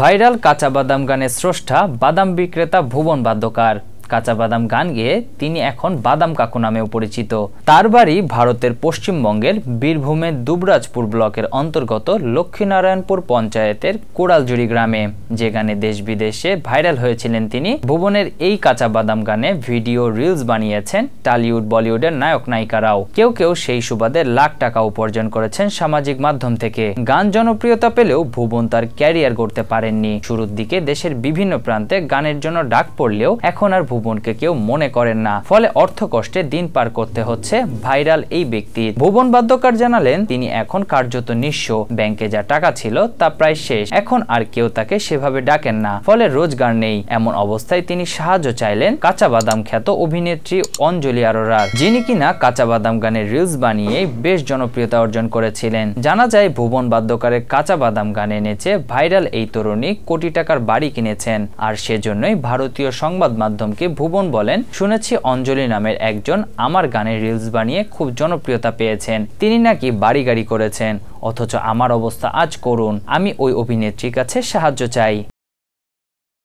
viral কাঁচা বাদাম গানের স্রষ্টা বাদাম বিক্রেতা ভুবন বাদ্যকার কাঁচা বাদাম গান গিয়ে তিনি এখন বাদাম কাকু নামেও পরিচিত তার বাড়ি ভারতের পশ্চিমবঙ্গের বীরভূমের দুবরাজপুর ব্লকের অন্তর্গত লক্ষ্মীনারায়ণপুর পঞ্চায়েতের কোড়ালজুড়ি গ্রামে যে গানে দেশ বিদেশে ভাইরাল হয়েছিলেন তিনি ভুবনের এই কাঁচা বাদাম গানে ভিডিও রিলস বানিয়েছেন টালিউড বলিউডের নায়ক নায়িকারাও কেউ কেউ সেই সুবাদে লাখ টাকা উপার্জন করেছেন সামাজিক মাধ্যম থেকে গান জনপ্রিয়তা পেলেও ভুবন তার ক্যারিয়ার গড়তে পারেননি শুরুর দিকে দেশের বিভিন্ন প্রান্তে গানের জন্য ডাক পড়লেও এখন আর ভুবনকে কেউ মনে করেন না ফলে অর্থ কষ্টে দিন পার করতে হচ্ছে ভাইরাল এই ব্যক্তি ভুবন বাদ্যকার জানালেন তিনি এখন কার্যত নিঃস্ব ব্যাংকে যা টাকা ছিল তা প্রায় শেষ এখন আর কেউ তাকে সেভাবে ডাকেন না ফলে রোজগার নেই এমন অবস্থায় তিনি সাহায্য চাইলেন কাঁচা বাদাম খ্যাত অভিনেত্রী অঞ্জলি আরোরার যিনি কিনা কাঁচা বাদাম গানের রিলস বানিয়ে বেশ জনপ্রিয়তা অর্জন করেছিলেন জানা যায় ভুবন বাদ্যকারের কাঁচা বাদাম গানে নেচে ভাইরাল এই তরুণী কোটি টাকার বাড়ি কিনেছেন আর সেজন্যই ভারতীয় সংবাদ মাধ্যমকে সম্পর্কে ভুবন বলেন শুনেছি অঞ্জলি নামের একজন আমার গানের রিলস বানিয়ে খুব জনপ্রিয়তা পেয়েছেন তিনি নাকি বাড়ি গাড়ি করেছেন অথচ আমার অবস্থা আজ করুন আমি ওই অভিনেত্রীর কাছে সাহায্য চাই